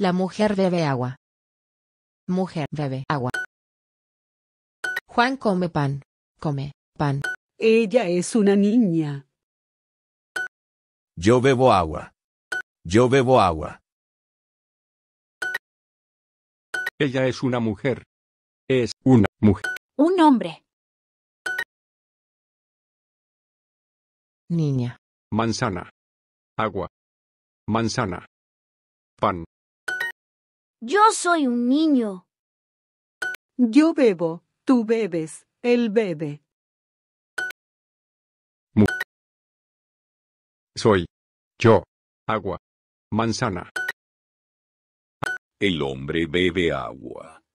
La mujer bebe agua. Mujer bebe agua. Juan come pan. Come pan. Ella es una niña. Yo bebo agua. Yo bebo agua. Ella es una mujer. Es una mujer. Un hombre. Niña. Manzana. Agua. Manzana. Pan. Yo soy un niño. Yo bebo, tú bebes, él bebe. soy. Yo. Agua. Manzana. El hombre bebe agua.